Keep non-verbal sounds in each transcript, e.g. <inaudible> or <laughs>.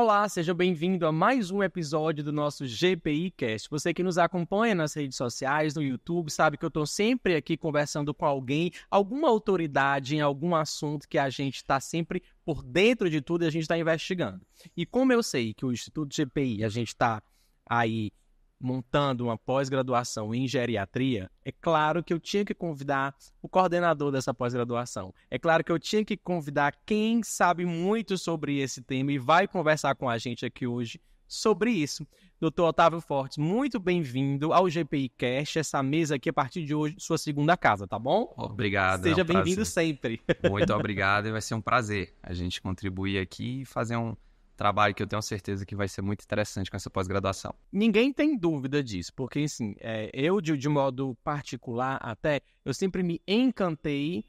Olá, seja bem-vindo a mais um episódio do nosso GPI Cast. Você que nos acompanha nas redes sociais, no YouTube, sabe que eu estou sempre aqui conversando com alguém, alguma autoridade em algum assunto que a gente está sempre por dentro de tudo e a gente está investigando. E como eu sei que o Instituto GPI, a gente está aí montando uma pós-graduação em geriatria, é claro que eu tinha que convidar o coordenador dessa pós-graduação. É claro que eu tinha que convidar quem sabe muito sobre esse tema e vai conversar com a gente aqui hoje sobre isso. Dr. Otávio Fortes, muito bem-vindo ao GPI Cash, essa mesa aqui a partir de hoje, sua segunda casa, tá bom? Obrigado. É Seja é um bem-vindo sempre. Muito obrigado e vai ser um prazer a gente contribuir aqui e fazer um trabalho que eu tenho certeza que vai ser muito interessante com essa pós-graduação. Ninguém tem dúvida disso, porque assim, é, eu de, de modo particular até, eu sempre me encantei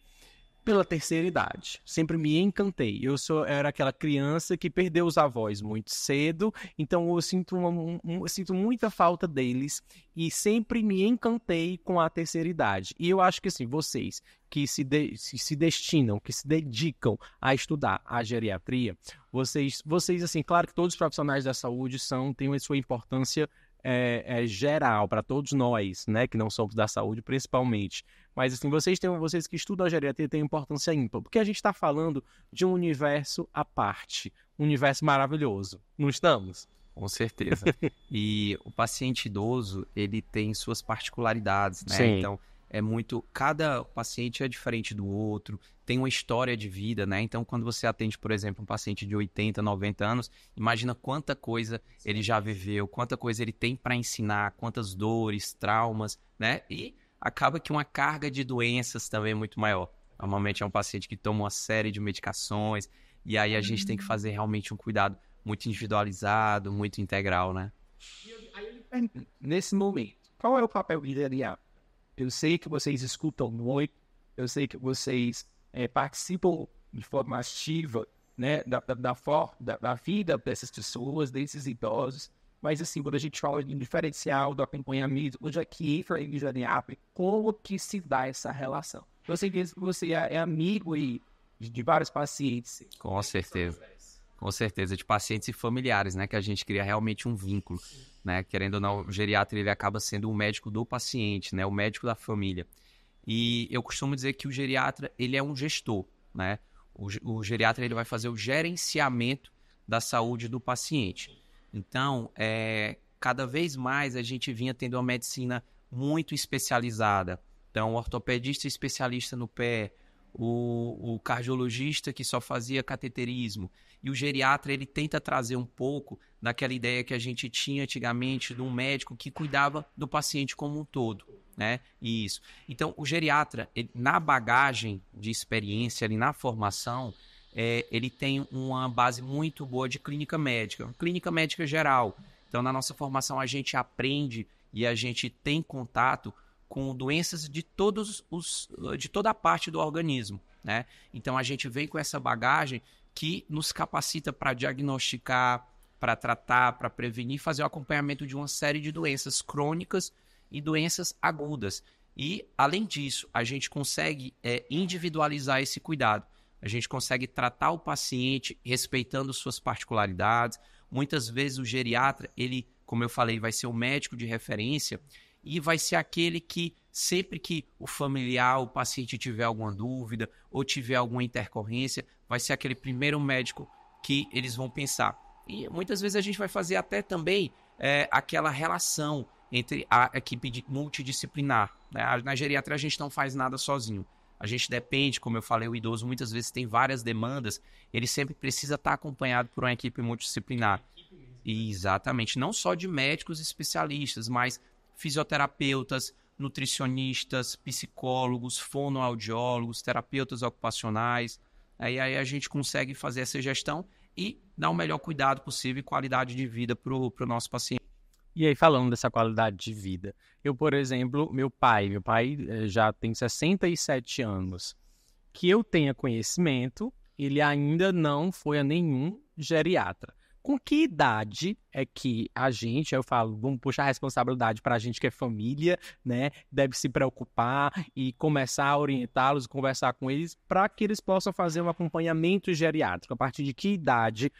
pela terceira idade. Sempre me encantei. Eu sou, era aquela criança que perdeu os avós muito cedo, então eu sinto, uma, um, eu sinto muita falta deles e sempre me encantei com a terceira idade. E eu acho que assim, vocês que se, de, se destinam, que se dedicam a estudar a geriatria, vocês, vocês assim, claro que todos os profissionais da saúde são têm a sua importância é, é geral para todos nós, né, que não somos da saúde, principalmente. Mas assim, vocês têm, vocês que estudam a geriatria têm importância ímpar, porque a gente está falando de um universo à parte, um universo maravilhoso. Não estamos? Com certeza. <laughs> e o paciente idoso, ele tem suas particularidades, né? Sim. Então, é muito. Cada paciente é diferente do outro, tem uma história de vida, né? Então, quando você atende, por exemplo, um paciente de 80, 90 anos, imagina quanta coisa ele já viveu, quanta coisa ele tem para ensinar, quantas dores, traumas, né? E acaba que uma carga de doenças também é muito maior. Normalmente é um paciente que toma uma série de medicações, e aí a gente tem que uhum. fazer realmente um cuidado muito individualizado, muito integral, né? Nesse momento, qual é o papel ideal eu sei que vocês escutam muito, eu sei que vocês é, participam de forma ativa né, da, da, da, for, da, da vida dessas pessoas, desses idosos. Mas assim, quando a gente fala de diferencial do acompanhamento, hoje aqui para a Janiap, como que se dá essa relação? Eu sei que você é, é amigo e de vários pacientes. Com certeza. Com certeza, de pacientes e familiares, né? Que a gente cria realmente um vínculo, né? Querendo ou não, o geriatra ele acaba sendo o médico do paciente, né? O médico da família. E eu costumo dizer que o geriatra ele é um gestor, né? O, o geriatra ele vai fazer o gerenciamento da saúde do paciente. Então, é, cada vez mais a gente vinha tendo uma medicina muito especializada. Então, ortopedista especialista no pé, o, o cardiologista que só fazia cateterismo. E o geriatra, ele tenta trazer um pouco daquela ideia que a gente tinha antigamente de um médico que cuidava do paciente como um todo, né? E isso. Então, o geriatra, ele, na bagagem de experiência, ali na formação, é, ele tem uma base muito boa de clínica médica, clínica médica geral. Então, na nossa formação, a gente aprende e a gente tem contato com doenças de todos os de toda a parte do organismo, né? Então a gente vem com essa bagagem que nos capacita para diagnosticar, para tratar, para prevenir, fazer o acompanhamento de uma série de doenças crônicas e doenças agudas. E além disso, a gente consegue é, individualizar esse cuidado. A gente consegue tratar o paciente respeitando suas particularidades. Muitas vezes o geriatra, ele, como eu falei, vai ser o médico de referência e vai ser aquele que sempre que o familiar, o paciente tiver alguma dúvida ou tiver alguma intercorrência, vai ser aquele primeiro médico que eles vão pensar. E muitas vezes a gente vai fazer até também é, aquela relação entre a equipe multidisciplinar. Né? Na geriatria a gente não faz nada sozinho. A gente depende, como eu falei, o idoso muitas vezes tem várias demandas, ele sempre precisa estar acompanhado por uma equipe multidisciplinar. Né? Exatamente, não só de médicos especialistas, mas fisioterapeutas, nutricionistas, psicólogos, fonoaudiólogos, terapeutas ocupacionais. Aí, aí a gente consegue fazer essa gestão e dar o melhor cuidado possível e qualidade de vida para o nosso paciente. E aí, falando dessa qualidade de vida, eu, por exemplo, meu pai, meu pai eh, já tem 67 anos. Que eu tenha conhecimento, ele ainda não foi a nenhum geriatra. Com que idade é que a gente, eu falo, vamos puxar a responsabilidade para a gente que é família, né? Deve se preocupar e começar a orientá-los, conversar com eles, para que eles possam fazer um acompanhamento geriátrico. A partir de que idade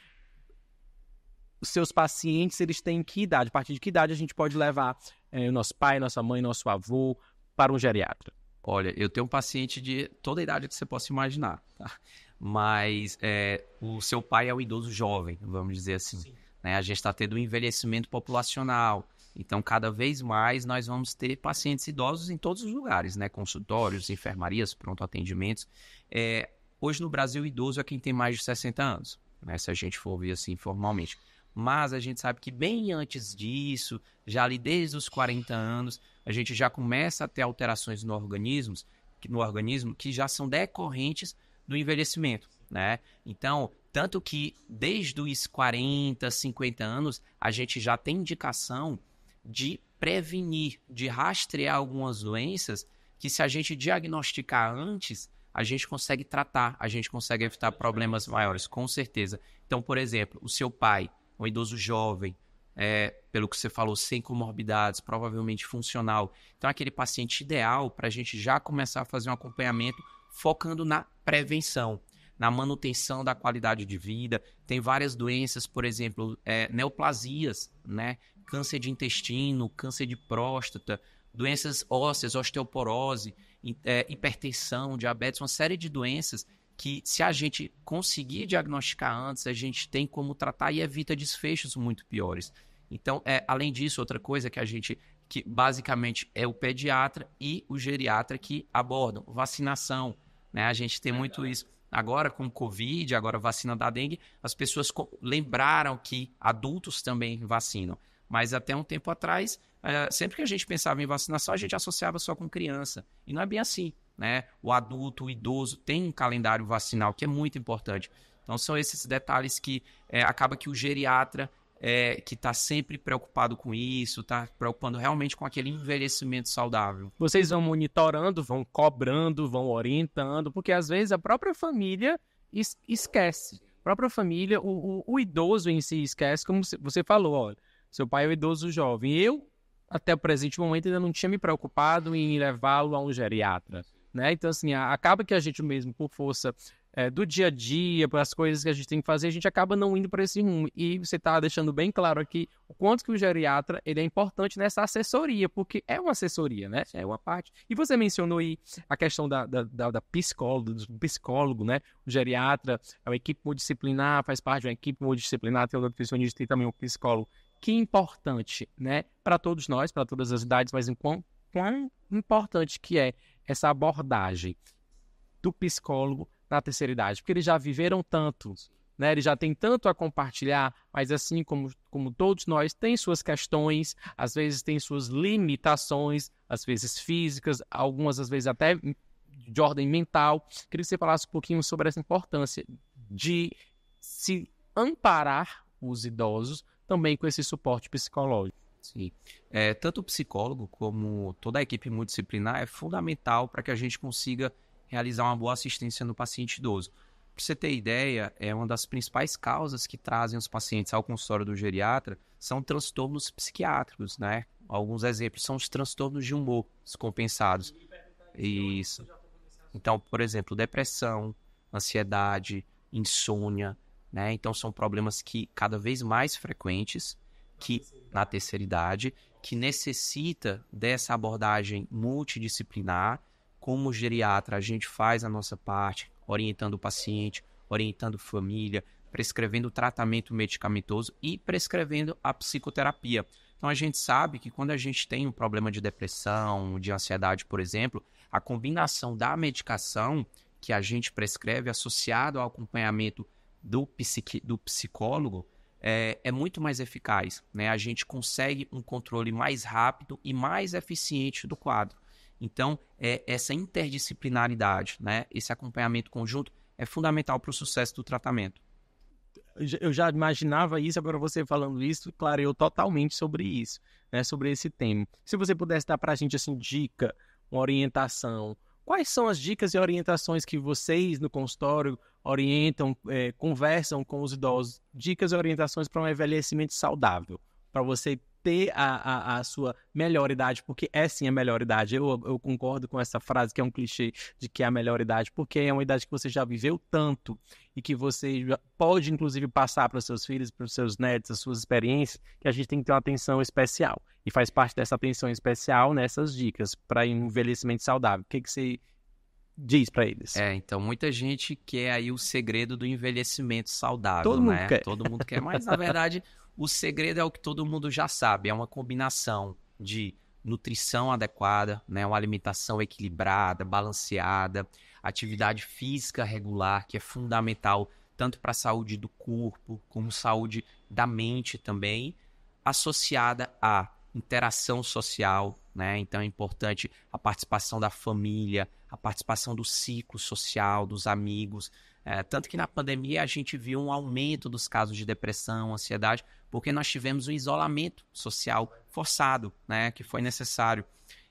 os seus pacientes eles têm que idade? A partir de que idade a gente pode levar eh, o nosso pai, nossa mãe, nosso avô para um geriatra? Olha, eu tenho um paciente de toda a idade que você possa imaginar. Tá? mas é, o seu pai é um idoso jovem, vamos dizer assim. Né? A gente está tendo um envelhecimento populacional. Então, cada vez mais nós vamos ter pacientes idosos em todos os lugares, né? Consultórios, enfermarias, pronto atendimentos. É, hoje no Brasil, idoso é quem tem mais de 60 anos, né? Se a gente for ver assim formalmente. Mas a gente sabe que bem antes disso, já ali desde os 40 anos, a gente já começa a ter alterações no organismo, no organismo que já são decorrentes do envelhecimento, né? Então, tanto que desde os 40, 50 anos, a gente já tem indicação de prevenir, de rastrear algumas doenças que se a gente diagnosticar antes, a gente consegue tratar, a gente consegue evitar problemas maiores, com certeza. Então, por exemplo, o seu pai, um idoso jovem, é, pelo que você falou, sem comorbidades, provavelmente funcional. Então, é aquele paciente ideal para a gente já começar a fazer um acompanhamento focando na prevenção, na manutenção da qualidade de vida. Tem várias doenças, por exemplo, é, neoplasias, né? Câncer de intestino, câncer de próstata, doenças ósseas, osteoporose, é, hipertensão, diabetes, uma série de doenças que se a gente conseguir diagnosticar antes, a gente tem como tratar e evita desfechos muito piores. Então, é, além disso, outra coisa que a gente, que basicamente é o pediatra e o geriatra que abordam vacinação, né? A gente tem muito isso. Agora com Covid, agora vacina da dengue, as pessoas lembraram que adultos também vacinam. Mas até um tempo atrás, eh, sempre que a gente pensava em vacinação, a gente associava só com criança. E não é bem assim. Né? O adulto, o idoso tem um calendário vacinal que é muito importante. Então são esses detalhes que é, acaba que o geriatra é, que está sempre preocupado com isso, está preocupando realmente com aquele envelhecimento saudável. Vocês vão monitorando, vão cobrando, vão orientando, porque às vezes a própria família es esquece. A própria família, o, o, o, idoso em si esquece, como você falou, olha, seu pai é um idoso jovem. Eu, até o presente momento, ainda não tinha me preocupado em levá-lo a um geriatra. Né? Então, assim, acaba que a gente mesmo, por força é, do dia a dia, para as coisas que a gente tem que fazer, a gente acaba não indo para esse rumo. E você está deixando bem claro aqui o quanto que o geriatra ele é importante nessa assessoria, porque é uma assessoria, né? É uma parte. E você mencionou aí a questão da, da, da, da psicóloga, do psicólogo, né? O geriatra é uma equipe multidisciplinar, faz parte de uma equipe multidisciplinar, tem o nutricionista e também o psicólogo. Que importante, né? Para todos nós, para todas as idades, mas em quão, quão importante que é essa abordagem do psicólogo na terceira idade, porque eles já viveram tanto, né? Eles já têm tanto a compartilhar, mas assim como, como todos nós, tem suas questões, às vezes tem suas limitações, às vezes físicas, algumas às vezes até de ordem mental. Queria que você falasse um pouquinho sobre essa importância de se amparar os idosos também com esse suporte psicológico. Sim. É, tanto o psicólogo como toda a equipe multidisciplinar é fundamental para que a gente consiga realizar uma boa assistência no paciente idoso. Para você ter ideia, é uma das principais causas que trazem os pacientes ao consultório do geriatra são transtornos psiquiátricos, né? Alguns exemplos são os transtornos de humor descompensados. Isso. Então, por exemplo, depressão, ansiedade, insônia, né? Então são problemas que cada vez mais frequentes que na terceira idade que necessita dessa abordagem multidisciplinar como geriatra, a gente faz a nossa parte, orientando o paciente, orientando família, prescrevendo o tratamento medicamentoso e prescrevendo a psicoterapia. Então a gente sabe que quando a gente tem um problema de depressão, de ansiedade, por exemplo, a combinação da medicação que a gente prescreve associado ao acompanhamento do, psiqui, do psicólogo é, é, muito mais eficaz. Né? A gente consegue um controle mais rápido e mais eficiente do quadro. Então, é essa interdisciplinaridade, né? esse acompanhamento conjunto é fundamental para o sucesso do tratamento. Eu já imaginava isso, agora você falando isso, clareou totalmente sobre isso, né? sobre esse tema. Se você pudesse dar para a gente assim, dica, uma orientação, quais são as dicas e orientações que vocês no consultório orientam, é, conversam com os idosos? Dicas e orientações para um envelhecimento saudável, para você ter a, a, a, sua melhor idade, porque é sim a melhor idade. Eu, eu concordo com essa frase que é um clichê de que é a melhor idade, porque é uma idade que você já viveu tanto e que você pode, inclusive, passar para os seus filhos, para os seus netos, as suas experiências, que a gente tem que ter uma atenção especial. E faz parte dessa atenção especial nessas dicas para envelhecimento saudável. O que, que você diz para eles. É, então muita gente quer aí o segredo do envelhecimento saudável, Todo né? Mundo quer. Todo mundo quer, mas na <laughs> verdade o segredo é o que todo mundo já sabe, é uma combinação de nutrição adequada, né, uma alimentação equilibrada, balanceada, atividade física regular, que é fundamental tanto para a saúde do corpo como saúde da mente também, associada a interação social, né? Então é importante a participação da família, a participação do ciclo social, dos amigos. É, tanto que na pandemia a gente viu um aumento dos casos de depressão, ansiedade, porque nós tivemos um isolamento social forçado, né, que foi necessário.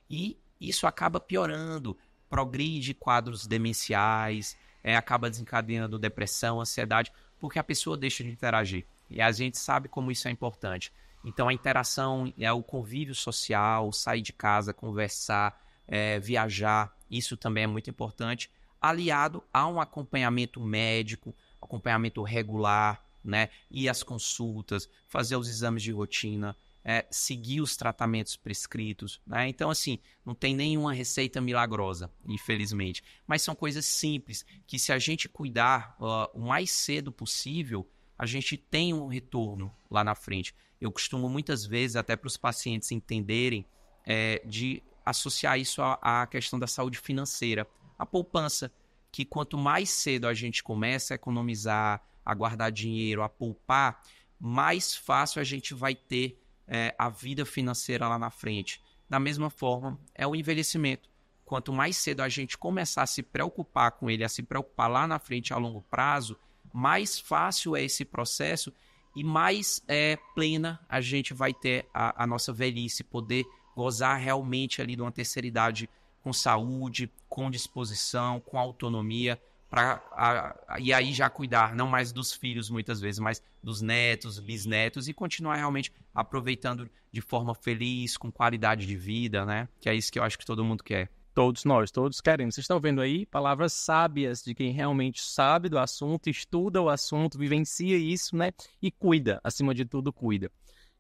E isso acaba piorando, progride quadros demenciais, é, acaba desencadeando depressão, ansiedade, porque a pessoa deixa de interagir. E a gente sabe como isso é importante. Então a interação é o convívio social, sair de casa, conversar, é, viajar, isso também é muito importante, aliado a um acompanhamento médico, acompanhamento regular, né? Ir às consultas, fazer os exames de rotina, é, seguir os tratamentos prescritos, né? Então, assim, não tem nenhuma receita milagrosa, infelizmente. Mas são coisas simples que, se a gente cuidar uh, o mais cedo possível, a gente tem um retorno lá na frente. Eu costumo muitas vezes, até para os pacientes entenderem, é, de associar isso à, à questão da saúde financeira. A poupança, que quanto mais cedo a gente começa a economizar, a guardar dinheiro, a poupar, mais fácil a gente vai ter é, a vida financeira lá na frente. Da mesma forma, é o envelhecimento. Quanto mais cedo a gente começar a se preocupar com ele, a se preocupar lá na frente a longo prazo, mais fácil é esse processo e mais é, plena a gente vai ter a, a nossa velhice, poder gozar realmente ali de uma terceira idade com saúde, com disposição, com autonomia, para a, e aí já cuidar não mais dos filhos muitas vezes, mas dos netos, bisnetos e continuar realmente aproveitando de forma feliz, com qualidade de vida, né? Que é isso que eu acho que todo mundo quer. Todos nós, todos queremos. Vocês estão vendo aí palavras sábias de quem realmente sabe do assunto, estuda o assunto, vivencia isso, né? E cuida, acima de tudo, cuida.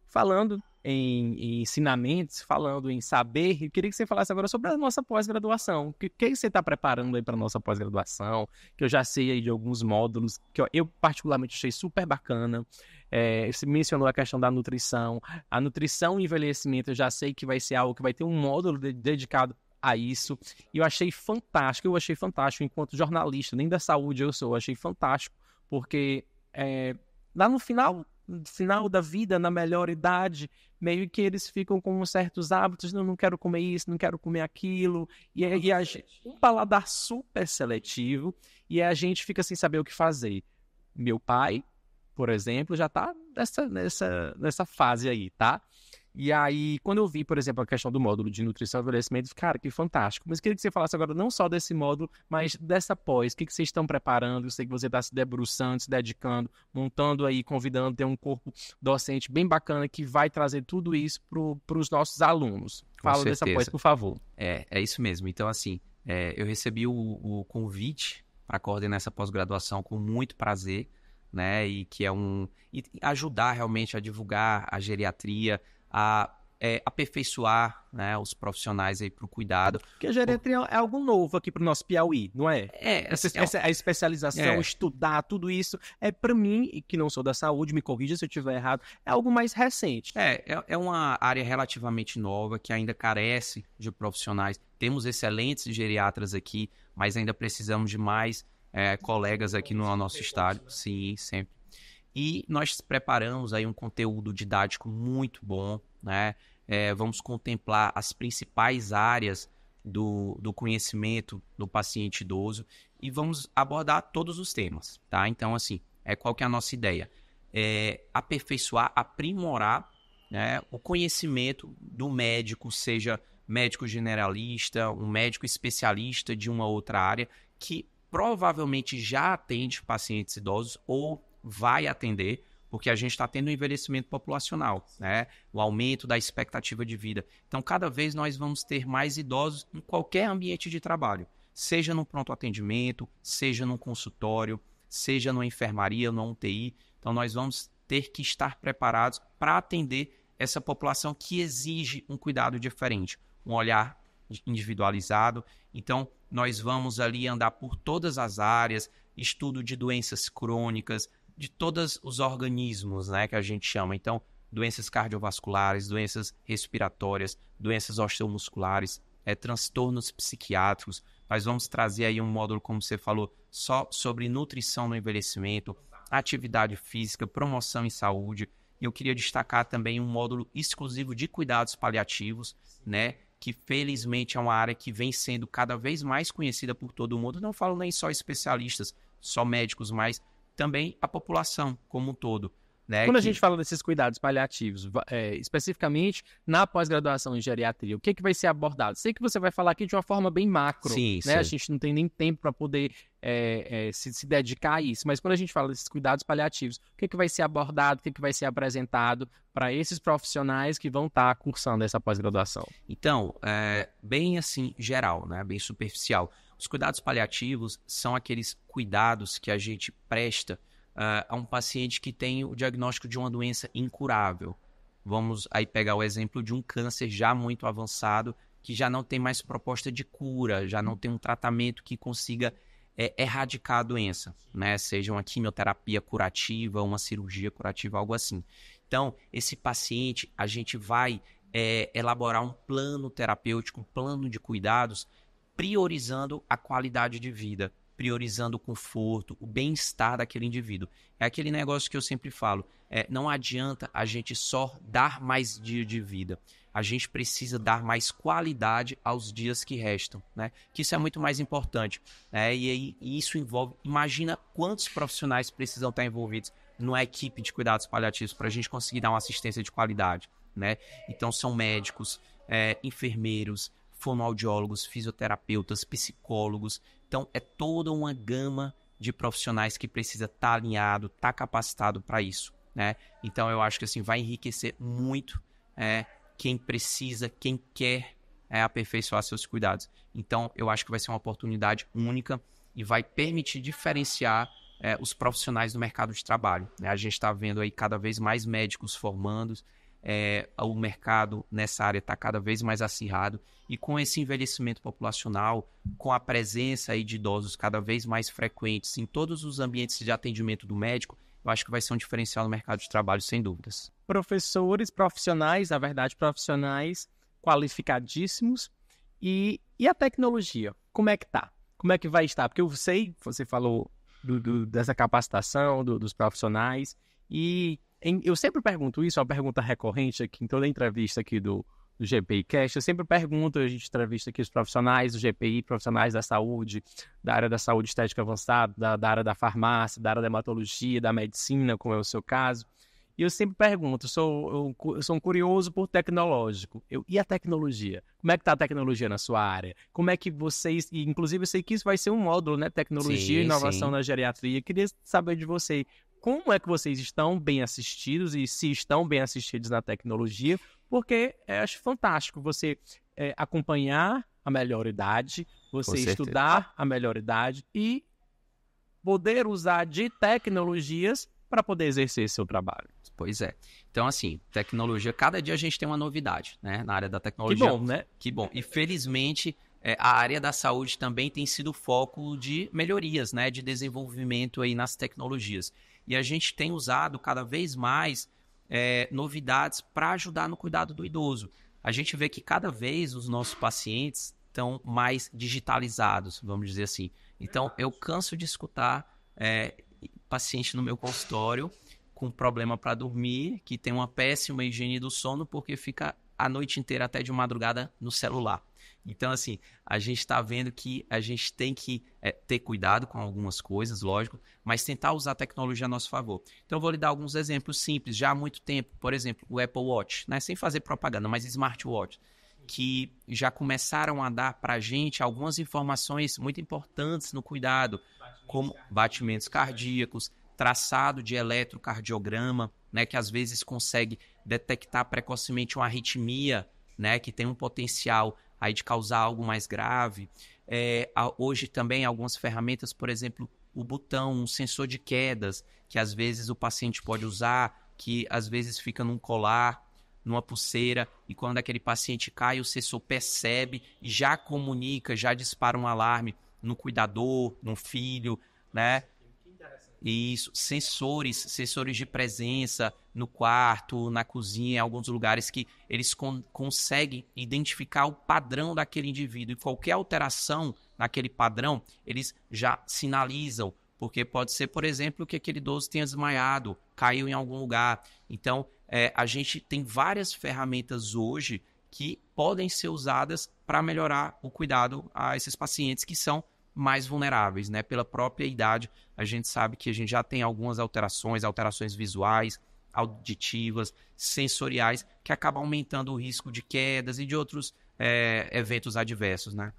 Falando em, em, ensinamentos, falando em saber, eu queria que você falasse agora sobre a nossa pós-graduação. O que, que você está preparando aí para a nossa pós-graduação? Que eu já sei aí de alguns módulos que eu, eu particularmente achei super bacana. É, você mencionou a questão da nutrição. A nutrição e envelhecimento, eu já sei que vai ser algo que vai ter um módulo de, dedicado a isso. E eu achei fantástico, eu achei fantástico enquanto jornalista, nem da saúde eu sou, eu achei fantástico, porque é, lá no final final da vida, na melhor idade, meio que eles ficam com certos hábitos, não, não quero comer isso, não quero comer aquilo, e, e a gente, um paladar super seletivo, e a gente fica sem saber o que fazer. Meu pai, por exemplo, já está nessa, nessa, nessa fase aí, tá? E aí, quando eu vi, por exemplo, a questão do módulo de nutrição e envelhecimento, cara, que fantástico. Mas queria que você falasse agora não só desse módulo, mas dessa pós. O que, que vocês estão preparando? Eu sei que você está se debruçando, se dedicando, montando aí, convidando, ter um corpo docente bem bacana que vai trazer tudo isso para os nossos alunos. Fala dessa pós, por favor. É, é isso mesmo. Então, assim, é, eu recebi o, o convite para coordenar essa pós-graduação com muito prazer, né? E que é um. e ajudar realmente a divulgar a geriatria a é, aperfeiçoar né, os profissionais aí para o cuidado. Porque a geriatria é algo novo aqui para o nosso Piauí, não é? É. Essa, assim, essa, a especialização, é. estudar tudo isso, é para mim, que não sou da saúde, me corrija se eu estiver errado, é algo mais recente. É, é, é, uma área relativamente nova que ainda carece de profissionais. Temos excelentes geriatras aqui, mas ainda precisamos de mais é, colegas aqui no nosso estado. Sim, sempre. E nós preparamos aí um conteúdo didático muito bom, né? É, vamos contemplar as principais áreas do, do conhecimento do paciente idoso e vamos abordar todos os temas, tá? Então, assim, é qual que é a nossa ideia? É aperfeiçoar, aprimorar né, o conhecimento do médico, seja médico generalista, um médico especialista de uma outra área, que provavelmente já atende pacientes idosos ou vai atender, porque a gente está tendo um envelhecimento populacional, né? o aumento da expectativa de vida. Então, cada vez nós vamos ter mais idosos em qualquer ambiente de trabalho, seja no pronto atendimento, seja no consultório, seja na enfermaria, na UTI. Então, nós vamos ter que estar preparados para atender essa população que exige um cuidado diferente, um olhar individualizado. Então, nós vamos ali andar por todas as áreas, estudo de doenças crônicas, de todos os organismos, né, que a gente chama. Então, doenças cardiovasculares, doenças respiratórias, doenças osteomusculares, é, transtornos psiquiátricos. Nós vamos trazer aí um módulo, como você falou, só sobre nutrição no envelhecimento, atividade física, promoção em saúde. E eu queria destacar também um módulo exclusivo de cuidados paliativos, né? Que felizmente é uma área que vem sendo cada vez mais conhecida por todo mundo. Não falo nem só especialistas, só médicos, mas também a população como um todo. Né, Quando que... a gente fala desses cuidados paliativos, é, especificamente na pós-graduação em geriatria, o que, é que vai ser abordado? Sei que você vai falar aqui de uma forma bem macro, sim, né? Sim. A gente não tem nem tempo para poder é, é, se, se, dedicar a isso. Mas quando a gente fala desses cuidados paliativos, o que, é que vai ser abordado, o que, é que vai ser apresentado para esses profissionais que vão estar tá cursando essa pós-graduação? Então, é, bem assim, geral, né? bem superficial. Os cuidados paliativos são aqueles cuidados que a gente presta uh, a um paciente que tem o diagnóstico de uma doença incurável. Vamos aí pegar o exemplo de um câncer já muito avançado, que já não tem mais proposta de cura, já não tem um tratamento que consiga é, erradicar a doença, né? Seja uma quimioterapia curativa, uma cirurgia curativa, algo assim. Então, esse paciente, a gente vai é, elaborar um plano terapêutico, um plano de cuidados priorizando a qualidade de vida, priorizando o conforto, o bem-estar daquele indivíduo. É aquele negócio que eu sempre falo: é, não adianta a gente só dar mais dia de vida. A gente precisa dar mais qualidade aos dias que restam, né? Que isso é muito mais importante. Né? E, isso envolve. Imagina quantos profissionais precisam estar envolvidos numa equipe de cuidados paliativos para a gente conseguir dar uma assistência de qualidade, né? Então são médicos, é, enfermeiros, fonoaudiólogos, fisioterapeutas, psicólogos. Então, é toda uma gama de profissionais que precisa estar tá alinhado, estar tá capacitado para isso, né? Então, eu acho que assim vai enriquecer muito é, quem precisa, quem quer é, aperfeiçoar seus cuidados. Então, eu acho que vai ser uma oportunidade única e vai permitir diferenciar é, os profissionais do mercado de trabalho. Né? A gente está vendo aí cada vez mais médicos formando, é, o mercado nessa área está cada vez mais acirrado e com esse envelhecimento populacional, com a presença aí de idosos cada vez mais frequentes em todos os ambientes de atendimento do médico, eu acho que vai ser um diferencial no mercado de trabalho, sem dúvidas. Professores profissionais, na verdade, profissionais qualificadíssimos e, e a tecnologia, como é que tá? Como é que vai estar? Porque eu sei, você falou do, do, dessa capacitação do, dos profissionais e eu sempre pergunto isso, é uma pergunta recorrente aqui em toda entrevista aqui do, do GPI Cash. Eu sempre pergunto, a gente entrevista aqui os profissionais do GPI, profissionais da saúde, da área da saúde estética avançada, da, da área da farmácia, da área da hematologia, da medicina, como é o seu caso. E eu sempre pergunto, eu sou, eu sou um curioso por tecnológico. Eu, e a tecnologia? Como é que está a tecnologia na sua área? Como é que vocês... E inclusive, eu sei que isso vai ser um módulo, né? Tecnologia sim, e inovação sim. na geriatria. Eu queria saber de você como é que vocês estão bem assistidos e se estão bem assistidos na tecnologia, porque é, acho fantástico você é, acompanhar a melhor idade, você estudar a melhor idade e poder usar de tecnologias para poder exercer seu trabalho. Pois é. Então, assim, tecnologia, cada dia a gente tem uma novidade, né? Na área da tecnologia. Que bom, né? Que bom. E felizmente é, a área da saúde também tem sido foco de melhorias, né, de desenvolvimento aí nas tecnologias. E a gente tem usado cada vez mais é, novidades para ajudar no cuidado do idoso. A gente vê que cada vez os nossos pacientes estão mais digitalizados, vamos dizer assim. Então, eu canso de escutar é, paciente no meu consultório com problema para dormir, que tem uma péssima higiene do sono porque fica a noite inteira até de madrugada no celular. Então, assim, a gente está vendo que a gente tem que é, ter cuidado com algumas coisas, lógico, mas tentar usar a tecnologia a nosso favor. Então, eu vou lhe dar alguns exemplos simples. Já há muito tempo, por exemplo, o Apple Watch, né? sem fazer propaganda, mas smartwatch, que já começaram a dar para a gente algumas informações muito importantes no cuidado, batimentos como cardíacos. batimentos cardíacos, traçado de eletrocardiograma, né? que às vezes consegue detectar precocemente uma arritmia, né, que tem um potencial aí de causar algo mais grave. É, hoje também algumas ferramentas, por exemplo, o botão, um sensor de quedas, que às vezes o paciente pode usar, que às vezes fica num colar, numa pulseira, e quando aquele paciente cai, o sensor percebe e já comunica, já dispara um alarme no cuidador, no filho, né? Isso, sensores, sensores de presença no quarto, na cozinha, em alguns lugares que eles con conseguem identificar o padrão daquele indivíduo. E qualquer alteração naquele padrão, eles já sinalizam. Porque pode ser, por exemplo, que aquele idoso tenha desmaiado, caiu em algum lugar. Então, é, a gente tem várias ferramentas hoje que podem ser usadas para melhorar o cuidado a esses pacientes que são mais vulneráveis, né? Pela própria idade, a gente sabe que a gente já tem algumas alterações, alterações visuais, auditivas, sensoriais, que acabam aumentando o risco de quedas e de outros é, eventos adversos, né?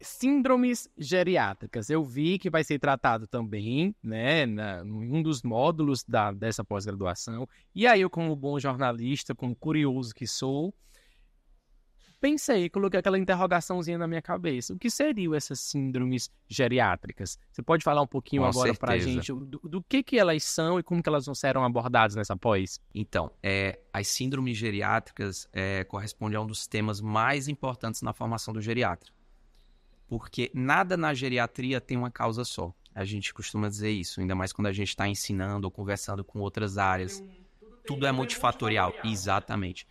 Síndromes geriátricas. Eu vi que vai ser tratado também, né, na, um dos módulos da, dessa pós-graduação. E aí, eu, como bom jornalista, como curioso que sou, pensei, coloquei aquela interrogaçãozinha na minha cabeça. O que seriam essas síndromes geriátricas? Você pode falar um pouquinho Com agora para a gente do, do, que, que elas são e como que elas serão abordadas nessa pós? Então, é, as síndromes geriátricas é, correspondem a um dos temas mais importantes na formação do geriatra. Porque nada na geriatria tem uma causa só. A gente costuma dizer isso, ainda mais quando a gente está ensinando ou conversando com outras áreas. Tudo, é tudo é multifatorial. multifatorial. Exatamente.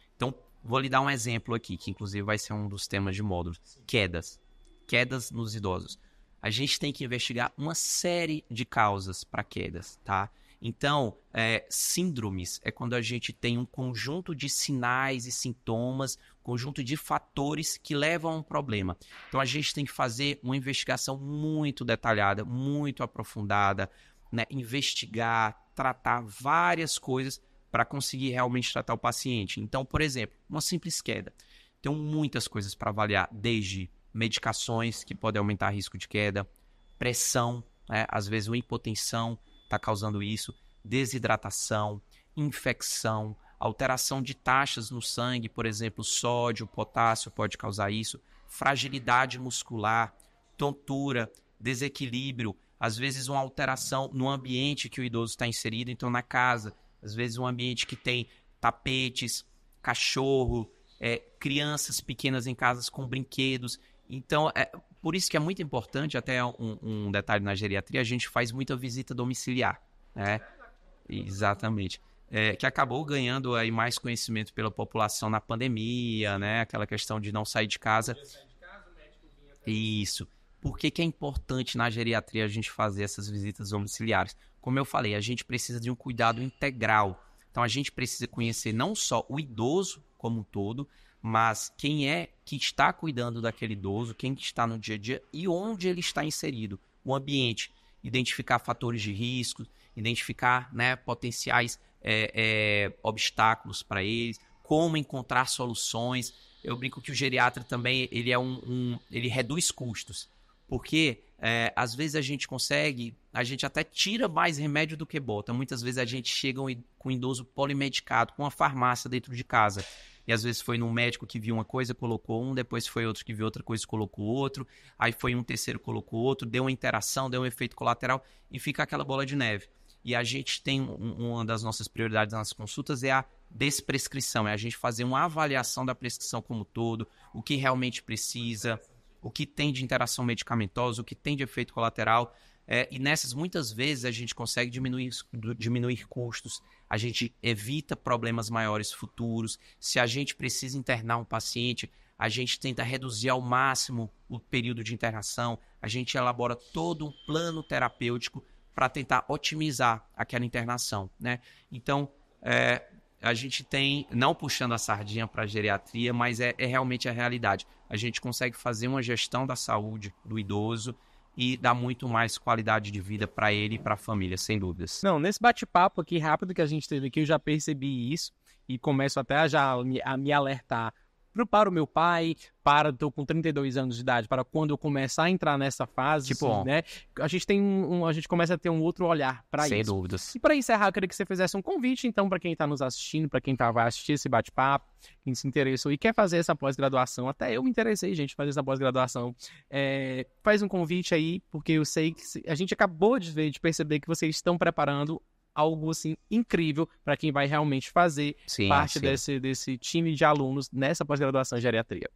Vou lhe dar um exemplo aqui, que inclusive vai ser um dos temas de módulo: quedas. Quedas nos idosos. A gente tem que investigar uma série de causas para quedas, tá? Então, é, síndromes é quando a gente tem um conjunto de sinais e sintomas, conjunto de fatores que levam a um problema. Então, a gente tem que fazer uma investigação muito detalhada, muito aprofundada, né? investigar, tratar várias coisas para conseguir realmente tratar o paciente. Então, por exemplo, uma simples queda. Tem muitas coisas para avaliar, desde medicações que podem aumentar risco de queda, pressão, né? às vezes uma hipotensão está causando isso, desidratação, infecção, alteração de taxas no sangue, por exemplo, sódio, potássio pode causar isso, fragilidade muscular, tontura, desequilíbrio, às vezes uma alteração no ambiente que o idoso está inserido, então na casa, às vezes um ambiente que tem tapetes, cachorro, é, crianças pequenas em casas com brinquedos. Então, é, por isso que é muito importante, até um, um, detalhe na geriatria, a gente faz muita visita domiciliar. Né? Exatamente. É, que acabou ganhando aí mais conhecimento pela população na pandemia, né? Aquela questão de não sair de casa. Isso. Por que, que é importante na geriatria a gente fazer essas visitas domiciliares? Como eu falei, a gente precisa de um cuidado integral. Então a gente precisa conhecer não só o idoso como um todo, mas quem é que está cuidando daquele idoso, quem está no dia a dia e onde ele está inserido, o ambiente, identificar fatores de risco, identificar né, potenciais é, é, obstáculos para eles, como encontrar soluções. Eu brinco que o geriatra também ele é um, um ele reduz custos. Porque é, às vezes a gente consegue, a gente até tira mais remédio do que bota. Muitas vezes a gente chega com um idoso polimedicado, com uma farmácia dentro de casa. E às vezes foi num médico que viu uma coisa, colocou um, depois foi outro que viu outra coisa, colocou outro, aí foi um terceiro, colocou outro, deu uma interação, deu um efeito colateral e fica aquela bola de neve. E a gente tem um, uma das nossas prioridades nas consultas é a desprescrição, é a gente fazer uma avaliação da prescrição como um todo, o que realmente precisa, o que tem de interação medicamentosa, o que tem de efeito colateral. É, e nessas, muitas vezes, a gente consegue diminuir, diminuir custos, a gente evita problemas maiores futuros. Se a gente precisa internar um paciente, a gente tenta reduzir ao máximo o período de internação, a gente elabora todo um plano terapêutico para tentar otimizar aquela internação. Né? Então, é, a gente tem, não puxando a sardinha para a geriatria, mas é, é, realmente a realidade. A gente consegue fazer uma gestão da saúde do idoso e dar muito mais qualidade de vida para ele e para a família, sem dúvidas. Não, nesse bate-papo aqui rápido que a gente teve aqui, eu já percebi isso e começo até a já a me alertar para o meu pai, para, tô com 32 anos de idade, para quando eu começar a entrar nessa fase, tipo, assim, né? A gente tem um, a gente começa a ter um outro olhar para isso. Sem dúvidas. E para encerrar, eu queria que você fizesse um convite, então, para quem está nos assistindo, para quem tá, vai assistir esse bate-papo, quem se interessou e quer fazer essa pós-graduação. Até eu me interessei, gente, fazer essa pós-graduação. É, faz um convite aí, porque eu sei que a gente acabou de ver, de perceber que vocês estão preparando algo assim incrível para quem vai realmente fazer sim, parte sim. Desse, desse time de alunos nessa pós-graduação em geriatria.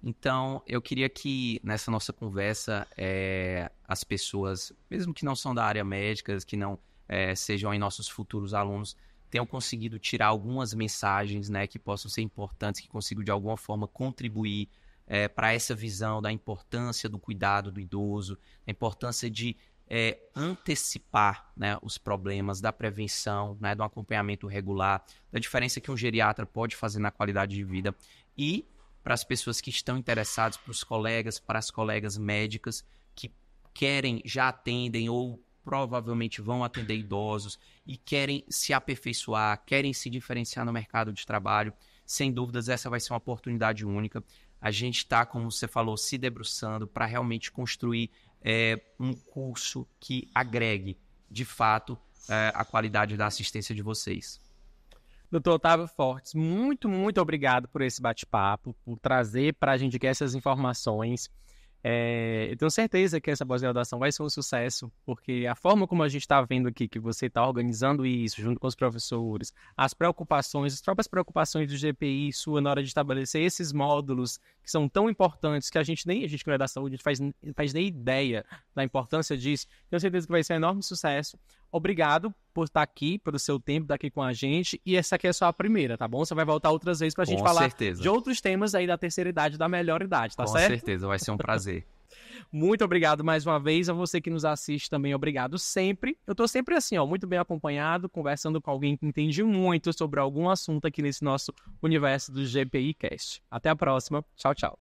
Então, eu queria que nessa nossa conversa é, as pessoas, mesmo que não são da área médica, que não é, sejam em nossos futuros alunos, tenham conseguido tirar algumas mensagens né, que possam ser importantes, que consigam de alguma forma contribuir é, eh, para essa visão da importância do cuidado do idoso, da importância de é, antecipar né, os problemas da prevenção, né, do acompanhamento regular, da diferença que um geriatra pode fazer na qualidade de vida e para as pessoas que estão interessadas, para os colegas, para as colegas médicas que querem, já atendem ou provavelmente vão atender idosos e querem se aperfeiçoar, querem se diferenciar no mercado de trabalho. Sem dúvidas, essa vai ser uma oportunidade única. A gente está, como você falou, se debruçando para realmente construir é, um curso que agregue, de fato, é, a qualidade da assistência de vocês. Doutor Otávio Fortes, muito, muito obrigado por esse bate-papo, por trazer para a gente essas informações. É, eu tenho certeza que essa pós-graduação vai ser um sucesso, porque a forma como a gente está vendo aqui, que você está organizando isso junto com os professores, as preocupações, as próprias preocupações do GPI sua na hora de estabelecer esses módulos que são tão importantes que a gente nem, a gente que não é da saúde, a gente faz, faz nem ideia da importância disso. Tenho certeza que vai ser um enorme sucesso. Obrigado por estar aqui, pelo seu tempo, estar aqui com a gente. E essa aqui é só a primeira, tá bom? Você vai voltar outras vezes pra gente falar certeza. de outros temas aí da terceira idade, da melhor idade, tá com certo? Com certeza, vai ser um prazer. <laughs> Muito obrigado mais uma vez a você que nos assiste também, obrigado sempre. Eu estou sempre assim, ó, muito bem acompanhado, conversando com alguém que entende muito sobre algum assunto aqui nesse nosso universo do GPI Cast. Até a próxima. Tchau, tchau.